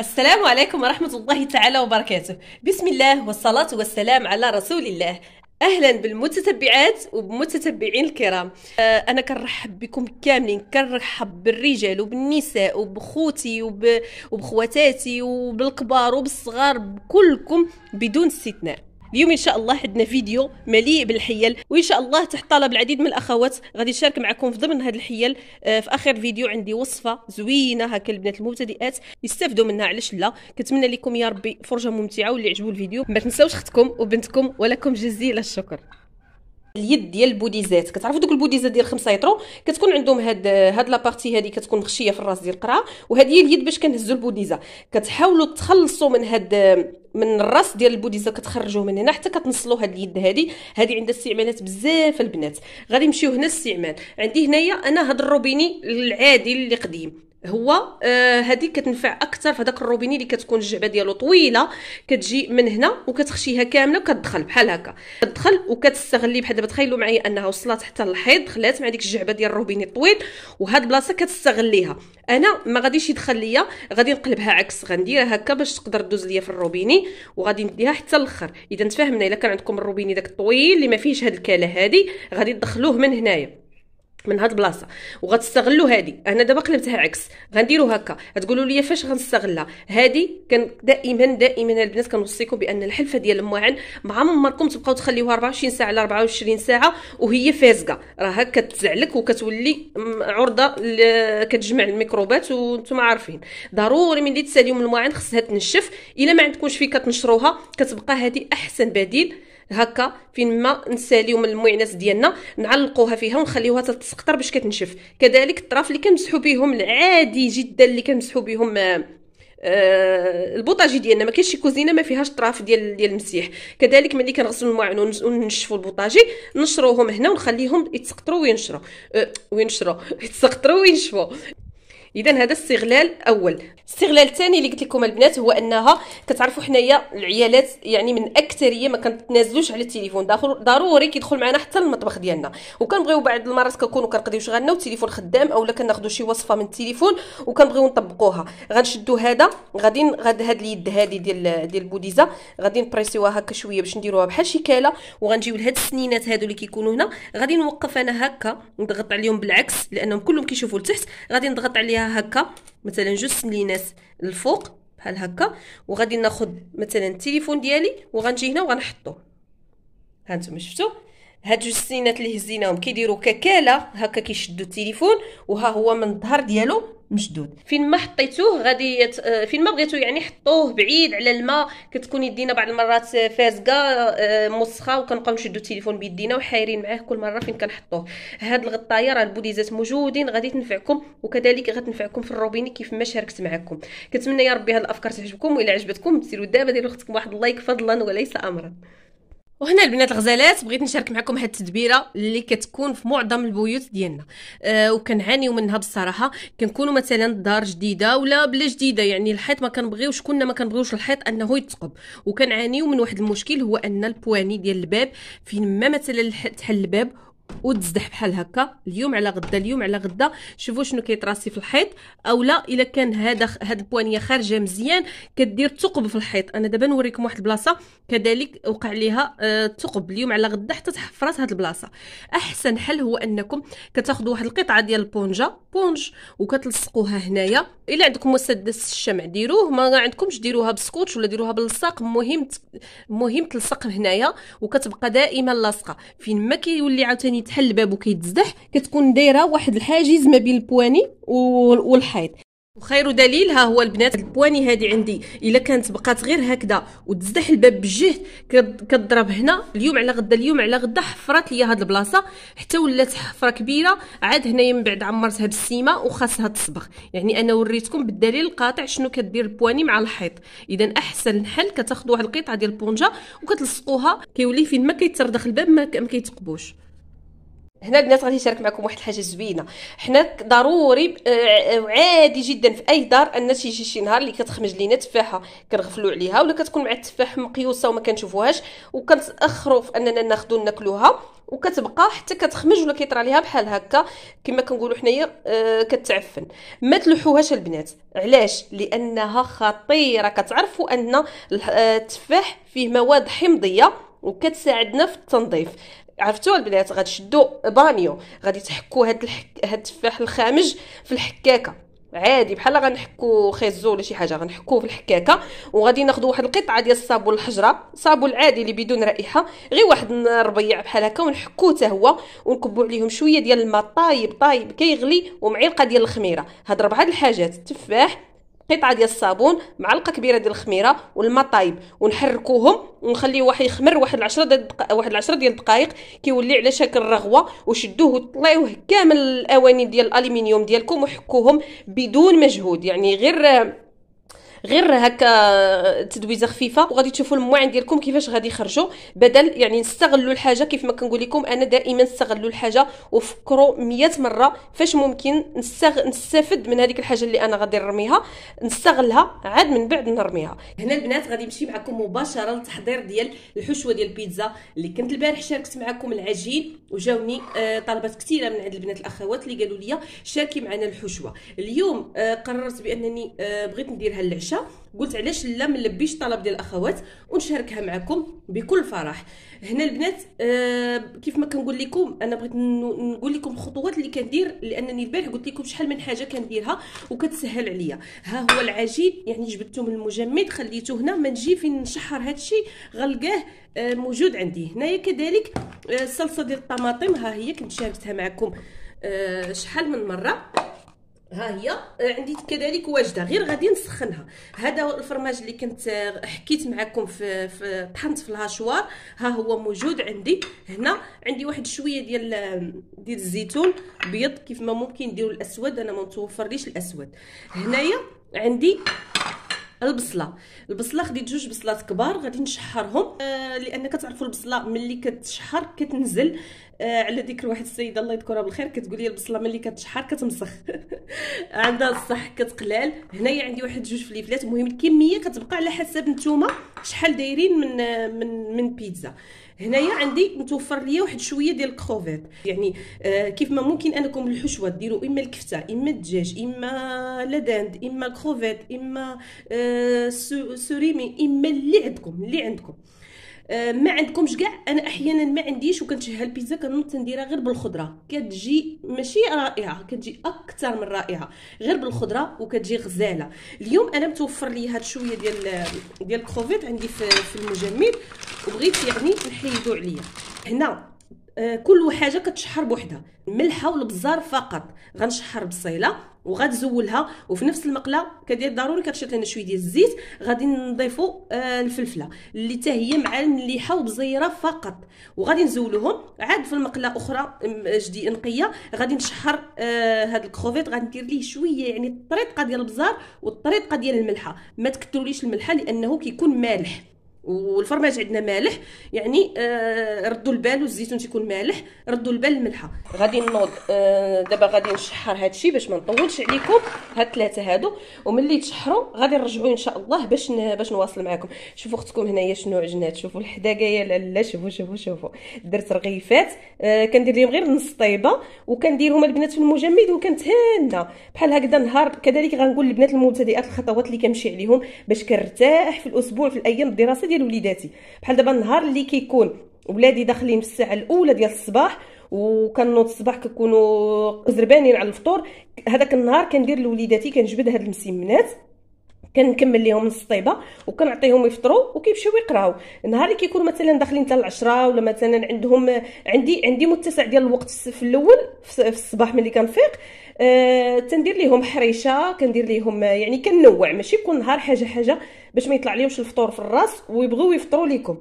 السلام عليكم ورحمة الله تعالى وبركاته بسم الله والصلاة والسلام على رسول الله اهلا بالمتتبعات وبمتتبعين الكرام أه انا كنرحب بكم كاملين كنرحب بالرجال وبالنساء وبخوتي وب... وبخواتاتي وبالكبار وبالصغار بكلكم بدون استثناء اليوم ان شاء الله عندنا فيديو مليء بالحيل وان شاء الله تحت طلب العديد من الاخوات غادي نشارك معكم في ضمن هذه الحيل آه، في اخر فيديو عندي وصفه زوينه هكا البنات المبتدئات يستافدوا منها علاش لا كنتمنى لكم يا ربي فرجه ممتعه واللي عجبو الفيديو ما تنساوش اختكم وبنتكم ولكم جزيل الشكر اليد ديال البوديزات كتعرفوا دوك البوديزات ديال 5 يطرو كتكون عندهم هاد هاد لابارتي هادي كتكون مخشيه في الراس ديال القرعه وهادي هي اليد باش كنهزوا البوديزه كتحاولوا تخلصوا من هاد من الراس ديال البوديزه كتخرجوه من هنا حتى كتنصلوا هاد اليد هادي هادي عندها استعمالات بزاف البنات غادي نمشيو هنا الاستعمال عندي هنايا انا هاد الروبيني العادي اللي قديم هو آه هذه كتنفع اكثر في هذاك الروبيني اللي كتكون الجعبه ديالو طويله كتجي من هنا وكتخشيها كامله وكتدخل بحال هكا كتدخل وكتستغلي بحال دابا تخيلوا معايا انها وصلت حتى للحيط دخلات مع ديك الجعبه ديال الروبيني الطويل وهاد البلاصه كتستغليها انا ما غاديش يدخل ليا غادي نقلبها عكس غنديرها هكا باش تقدر دوز ليا في الروبيني وغادي نديها حتى الاخر اذا تفاهمنا الا كان عندكم الروبيني داك الطويل اللي ما فيهش هاد الكاله هادي غادي تدخلوه من هنايا من هاد البلاصه وغتستغلوا هادي انا دابا قلبتها عكس غنديروا هكا غتقولوا لي فاش غنستغلها هادي كان دائما دائما البنات كنوصيكم بان الحلفه ديال المواعن مع عمركم تبقاو تخليوها 24 ساعه ل 24 ساعه وهي فازقه راه كتزعلك وكتولي عرضه كتجمع الميكروبات وانتم عارفين ضروري ملي تساليو من المواعن خصها تنشف الا ما عندكمش فين كتنشروها كتبقى هادي احسن بديل هكا فين ما نساليو من المعنس ديالنا نعلقوها فيها ونخليوها تتسقطر باش كتنشف كذلك الطرف اللي كنمسحو بهم العادي جدا اللي كنمسحو بهم آه،, آه البوطاجي ديالنا ما كاينش شي كوزينه ما فيهاش طراف ديال ديال المسيح كذلك ملي كنغسلوا المواعن ونشفو البوطاجي نشروهم هنا ونخليهم يتسقطروا وينشروا آه وينشروا يتسقطروا وينشفوا اذا هذا استغلال اول استغلال الثاني اللي قلت لكم البنات هو انها كتعرفوا حنايا العيالات يعني من اكثريه ما كنتنازلوش على التليفون داخل ضروري كيدخل معنا حتى المطبخ ديالنا وكنبغيو بعض المرات كنكونوا كنقضيو شغلنا والتليفون خدام اولا كناخذوا شي وصفه من التليفون وكنبغيو نطبقوها غنشدوا هذا غادي غاد هاد اليد هذه ديال ديال البوديزه غادي نبريسيوها هكا شويه باش نديروها بحال شي كاله وغنجيو لهاد السنينات هادو اللي كيكونوا هنا غادي نوقف انا هكا نضغط عليهم بالعكس لانهم كلهم كيشوفوا لتحت غادي نضغط عليها هكا مثلا جوج سلينات الفوق بحال هكا وغادي ناخد مثلا التليفون ديالي وغنجي هنا وغنحطو هانتوما شفتوا هاد جوج سينات اللي هزيناهم كيديروا ككاله هكا كيشدوا التليفون وها هو من الظهر ديالو مشدود فين ما حطيتوه غادي يت... آه، فين ما بغيتو يعني حطوه بعيد على الماء كتكون يدينا بعض المرات فازقه آه، مسخه وكنبقاو نشدو التليفون بيدينا وحايرين معاه كل مره فين كنحطوه هاد الغطايه راه البوليزات موجودين غادي تنفعكم وكذلك غتنفعكم في الروبيني كيف ما شاركت معكم كنتمنى يا ربي هاد الافكار تعجبكم والا عجبتكم ديروا دابا ديروا اختكم واحد اللايك فضلا وليس امرا وهنا البنات الغزالات بغيت نشارك معكم هاد التدبيره اللي كتكون في معظم البيوت ديالنا أه وكنعانيو منها بصراحه كنكونوا مثلا دار جديده ولا بلا جديده يعني الحيط ما كنبغيوش كنا ما كنبغيوش الحيط انه يتقب وكنعانيو من واحد المشكل هو ان البواني ديال الباب فين ما مثلا تحل الباب وتزدح بحال هكا اليوم على غدا اليوم على غدا شوفوا شنو كيطراسي في الحيط اولا الا كان هذا هاد البوانيه خارجه مزيان كدير ثقب في الحيط انا دابا نوريكم واحد البلاصه كذلك وقع ليها آه، ثقب اليوم على غدا حتى تحفرات هاد البلاصه احسن حل هو انكم كتاخذوا واحد القطعه ديال البونجه بونج وكتلصقوها هنايا الا عندكم مسدس الشمع ديروه ما عندكمش ديروها بسكوتش ولا ديروها باللصاق المهم المهم تلصق هنايا وكتبقى دائما لاصقه فين ما كيولي عاوتاني يعني تحل الباب وكيتزدح كتكون دايره واحد الحاجز ما بين البواني والحيط وخير دليل ها هو البنات البواني هذه عندي الا كانت بقات غير هكذا وتزدح الباب بجهد كضرب هنا اليوم على غدا اليوم على غدا حفرات ليا هاد البلاصه حتى ولات حفره كبيره عاد هنايا من بعد عمرتها بالسيمه وخاصها تصبغ يعني انا وريتكم بالدليل القاطع شنو كدير البواني مع الحيط اذا احسن حل كتاخذوا واحد القطعه ديال البونجا وكتلصقوها كيولي فين ما كيتردخ الباب ما كيتقبوش هنا البنات غادي نشارك معكم واحد الحاجه زوينه حنا ضروري آه، عادي جدا في اي دار ان تيجي شي نهار اللي كتخمج لينا تفاحه كنغفلوا عليها ولا كتكون مع التفاح مقيوسه وما كنشوفوهاش وكنتاخروا في اننا ناخذوا ناكلوها وكتبقى حتى كتخمج ولا كيطرى ليها بحال هكا كما كنقولوا حنايا آه كتعفن ما تلوحوهاش البنات علاش لانها خطيره كتعرفوا ان آه، التفاح فيه مواد حمضيه وكتساعدنا في التنظيف عرفتوا البنات غتشدوا بانيو غادي تحكوا هاد الحك... هاد التفاح الخامج في الحكاكه عادي بحال غنحكو خيزو ولا شي حاجه غنحكوه في الحكاكه وغادي ناخذ واحد القطعه ديال الصابون الحجره صابون العادي اللي بدون رائحه غير واحد الربيع بحال هكا ونحكوه حتى هو ونكبوا عليهم شويه ديال الماء طايب طايب كيغلي ومعلقه ديال الخميره هاد ربعه الحاجات التفاح قطعه ديال الصابون معلقه كبيره ديال الخميره والماء طايب ونحركوهم ونخليه واحد يخمر واحد 10 دقائق واحد 10 ديال الدقائق كيولي على شكل رغوه وشدوه وطلعوه كامل الاواني ديال الالومنيوم ديالكم وحكوهم بدون مجهود يعني غير غير هكا تدويزه خفيفه وغادي تشوفوا المواعن ديالكم كيفاش غادي يخرجوا بدل يعني نستغلوا الحاجه كيف ما كنقول لكم انا دائما استغلوا الحاجه وفكروا 100 مره فاش ممكن نستغ... نستفد من هذيك الحاجه اللي انا غادي نرميها نستغلها عاد من بعد نرميها هنا البنات غادي نمشي معكم مباشره للتحضير ديال الحشوه ديال البيتزا اللي كنت البارح شاركت معكم العجين وجاوني آه، طلبات كثيره من عند البنات الاخوات اللي قالوا لي شاركي معنا الحشوه اليوم آه، قررت بانني آه، بغيت نديرها هالعشاء قلت علاش لا ما نلبيش طلب ديال الاخوات ونشاركها معكم بكل فرح هنا البنات آه كيف ما كنقول لكم انا بغيت نقول لكم الخطوات اللي كندير لانني البارح قلت لكم شحال من حاجه كنديرها وكتسهل عليا ها هو العجين يعني جبدته من المجمد خليته هنا ما نجي فين نشحر الشيء غلقاه آه، موجود عندي هنايا كذلك آه، الصلصه ديال الطماطم ها هي كنت شاركتها معكم آه، شحال من مره ها هي آه، عندي كذلك واجده غير غادي نسخنها هذا هو الفرماج اللي كنت آه، حكيت معكم في, طحنت في الهاشوار ها هو موجود عندي هنا عندي واحد شويه ديال ديال الزيتون بيض كيف ما ممكن نديروا الاسود انا ما متوفرليش الاسود هنايا عندي البصله البصله خديت جوج بصلات كبار غادي نشحرهم آه لان كتعرفوا البصله ملي كتشحر كتنزل آه على ذكر واحد السيده الله يذكرها بالخير كتقول لي البصله ملي كتشحر كتمسخ عندها الصح كتقلال هنايا عندي واحد جوج فليفلات المهم الكميه كتبقى على حسب نتوما شحال دايرين من آه، من من بيتزا هنايا عندي متوفر ليا واحد شويه ديال الكروفيت يعني آه كيف ما ممكن انكم الحشوه ديروا اما الكفته اما الدجاج اما لاداند اما كروفيت اما آه سوريمي اما اللي عندكم اللي عندكم آه، ما عندكمش كاع انا احيانا ما عنديش وكنتشهى البيتزا كنوض تنديرها غير بالخضره كتجي ماشي رائعه كتجي اكثر من رائعه غير بالخضره وكتجي غزاله اليوم انا متوفر لي هاد شويه ديال ديال الكروفيت عندي في, في المجمد وبغيت يعني نحيدو عليا هنا آه، كل حاجه كتشحر بوحدها الملحه والبزار فقط غنشحر بصيله وغتزولها وفي نفس المقله كدير ضروري كتشد لنا شويه ديال الزيت غادي نضيفوا آه، الفلفله اللي حتى هي مع المليحه وبزيره فقط وغادي نزولوهم عاد في المقله اخرى جدي نقيه غادي نشحر آه، هاد الكروفيت غندير ليه شويه يعني الطريقه ديال البزار والطريقه ديال الملحه ما تكثروليش الملحه لانه كيكون مالح والفرماج عندنا مالح يعني آه ردوا البال والزيتون تيكون مالح ردوا البال الملحه غادي نوض آه دابا غادي نشحر هادشي باش ما نطولش عليكم هاد ثلاثه هادو وملي تشحروا غادي نرجعوا ان شاء الله باش باش نواصل معكم شوفوا اختكم هنايا شنو عجنات شوفوا الحداقه لالا شوفوا شوفوا شوفوا درت رغيفات آه كندير لهم غير نص طيبه وكنديرهم البنات في المجمد وكنتهنى بحال هكذا نهار كذلك غنقول البنات المبتدئات الخطوات اللي كنمشي عليهم باش كنرتاح في الاسبوع في الايام الدراسيه ديال وليداتي بحال دابا النهار اللي كيكون ولادي داخلين في الساعه الاولى ديال الصباح وكنوض الصباح كيكونوا زربانين على الفطور هذاك النهار كندير لوليداتي كنجبد هاد المسمنات كنكمل ليهم السطيبه وكنعطيهم يفطروا وكيمشيو يقراو النهار اللي كيكونوا مثلا داخلين حتى العشرة ولا مثلا عندهم عندي عندي متسع ديال الوقت في الاول في الصباح ملي كنفيق أه تندير ليهم حريشه كندير ليهم آه، يعني كنوع ماشي كل نهار حاجه حاجه باش ما يطلع ليهمش الفطور في الراس ويبغيو يفطروا ليكم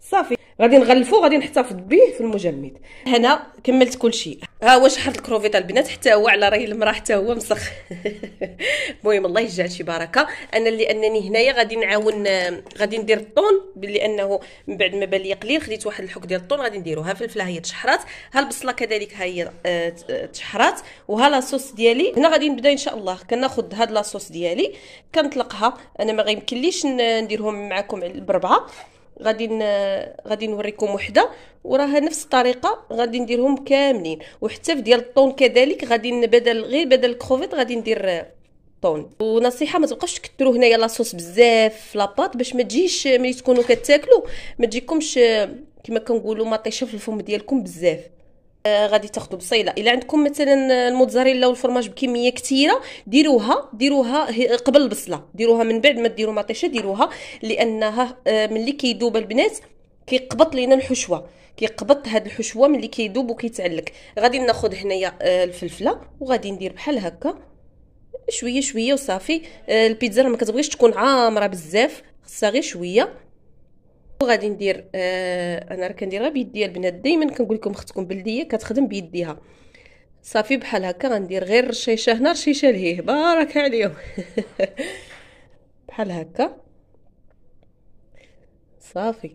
صافي غادي نغلفو غادي نحتفظ به في المجمد هنا كملت كل شيء ها هو شحال الكروفيت البنات حتى هو على راي المراه حتى هو مسخ المهم الله يجعل شي بركه انا لانني هنايا غادي نعاون غادي ندير الطون لانه من بعد ما بان لي قليل خديت واحد الحك ديال الطون غادي نديرو ها فلفله هي تشحرات ها البصله كذلك ها هي آه، آه، تشحرات وها لاصوص ديالي هنا غادي نبدا ان شاء الله كناخذ هاد لاصوص ديالي كنطلقها انا ما غيمكنليش نديرهم معكم بربعه غادي غادي نوريكم وحده وراها نفس الطريقه غادي نديرهم كاملين وحتى في ديال الطون كذلك غادي بدل غير بدل الكروفيت غادي ندير الطون ونصيحه ما تبقاوش تكثروا هنايا لاصوص بزاف في لاباط باش ما تجيش ملي تكونوا كتاكلوا ما تجيكمش كما كنقولوا ما طيشه في الفم ديالكم بزاف آه، غادي تاخذوا بصيله الا عندكم مثلا الموتزاريلا والفرماج بكميه كثيره ديروها ديروها قبل البصله ديروها من بعد ما ديروا مطيشه ديروها لانها آه، ملي كيذوب البنات كيقبط لينا الحشوه كيقبط هاد الحشوه ملي كيذوب وكيتعلق غادي ناخذ هنايا آه، الفلفله وغادي ندير بحال هكا شويه شويه وصافي البيتزا ما كتبغيش تكون عامره بزاف خصها غير شويه وغادي ندير آه انا راه كندير غير بيديا البنات دائما كنقول لكم اختكم بلديه كتخدم بيديها صافي بحال هكا غندير غير رشيشه هنا رشيشه لهيه بارك عليهم بحال هكا صافي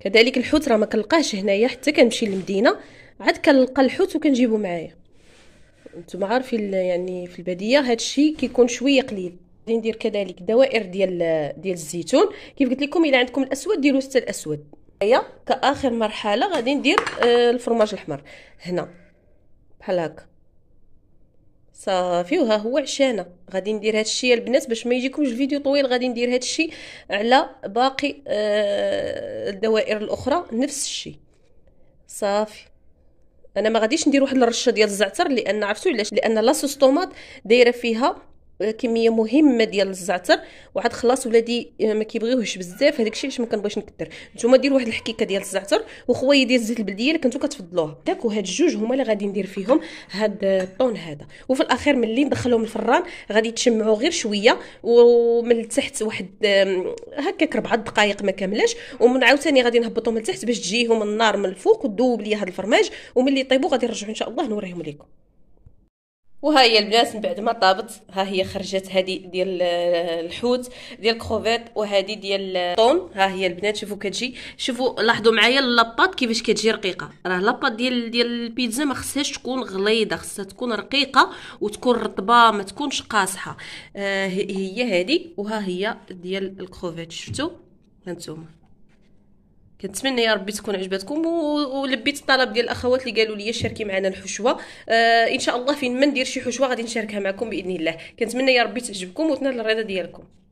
كذلك الحوت راه ما كنلقاهش هنايا حتى كنمشي للمدينه عاد كنلقى الحوت وكنجيبو معايا نتوما عارفين يعني في الباديه هادشي كيكون شويه قليل غادي ندير كذلك دوائر ديال ديال الزيتون كيف قلت لكم الا عندكم الاسود ديروا حتى الاسود هيا كاخر مرحله غادي ندير آه، الفرماج الاحمر هنا بحال هكا صافي وها هو عشانا غادي ندير هادشي البنات باش ما يجيكمش الفيديو طويل غادي ندير هادشي على باقي آه، الدوائر الاخرى نفس الشيء صافي انا ما غاديش ندير واحد الرشه ديال الزعتر لان عرفتوا علاش لان لاصوص طوماط دايره فيها كميه مهمه ديال الزعتر واحد خلاص ولادي ما كيبغيوهش بزاف هذاك الشيء علاش ما كنبغيش نكثر نتوما ديروا واحد الحكيكه ديال الزعتر وخويا ديال الزيت البلديه اللي كنتو كتفضلوه داك وهاد الجوج هما اللي غادي ندير فيهم هاد الطون هذا وفي الاخير ملي ندخلهم الفران غادي تشمعوا غير شويه ومن التحت واحد هكاك ربعه دقائق ما كاملاش ومن عاوتاني غادي نهبطهم لتحت باش تجيهم النار من الفوق وتذوب ليا هاد الفرماج وملي يطيبوا غادي نرجعوا ان شاء الله نوريهم لكم وها هي البنات من بعد ما طابت ها هي خرجت هذه ديال الحوت ديال الكروفيت وهذه ديال الطون ها هي البنات شوفوا كتجي شوفوا لاحظوا معايا اللاباط كيفاش كتجي رقيقه راه اللاباط ديال ديال البيتزا ما خصهاش تكون غليظه خصها تكون رقيقه وتكون رطبه ما تكونش قاصحه آه هي هذه وها هي ديال الكروفيت شفتوا هانتوما كنتمنى يا ربي تكون عجبتكم ولبيت الطلب ديال الاخوات اللي قالوا لي شاركي معنا الحشوه آه ان شاء الله فين ما ندير شي حشوه غادي نشاركها معكم باذن الله كنتمنى يا ربي تعجبكم وتنال الرضا ديالكم